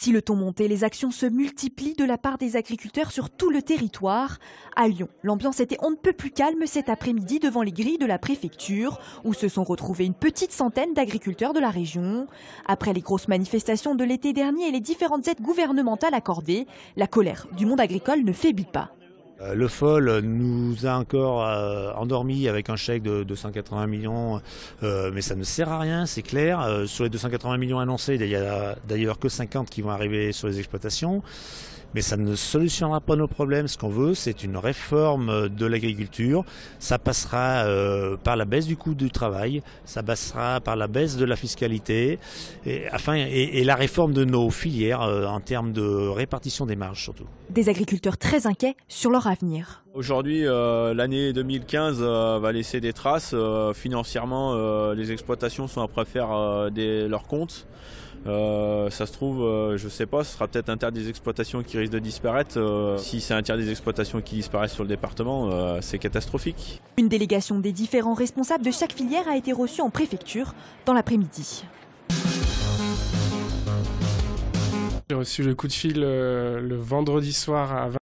Si le ton montait, les actions se multiplient de la part des agriculteurs sur tout le territoire. À Lyon, l'ambiance était on ne peut plus calme cet après-midi devant les grilles de la préfecture, où se sont retrouvés une petite centaine d'agriculteurs de la région. Après les grosses manifestations de l'été dernier et les différentes aides gouvernementales accordées, la colère du monde agricole ne faiblit pas. Euh, le FOL nous a encore euh, endormi avec un chèque de 280 millions, euh, mais ça ne sert à rien, c'est clair. Sur les 280 millions annoncés, il n'y a d'ailleurs que 50 qui vont arriver sur les exploitations mais ça ne solutionnera pas nos problèmes. Ce qu'on veut, c'est une réforme de l'agriculture. Ça passera euh, par la baisse du coût du travail, ça passera par la baisse de la fiscalité, et, la réforme de nos filières euh, en termes de répartition des marges surtout. Des agriculteurs très inquiets sur leur avenir. Aujourd'hui, euh, l'année 2015 va laisser des traces. financièrement, les exploitations sont à préférer des, leurs comptes. Euh, ça se trouve, euh, je sais pas, ce sera peut-être un tiers des exploitations qui risquent de disparaître. Euh, si c'est un tiers des exploitations qui disparaissent sur le département, c'est catastrophique. Une délégation des différents responsables de chaque filière a été reçue en préfecture dans l'après-midi. J'ai reçu le coup de fil le vendredi soir à 20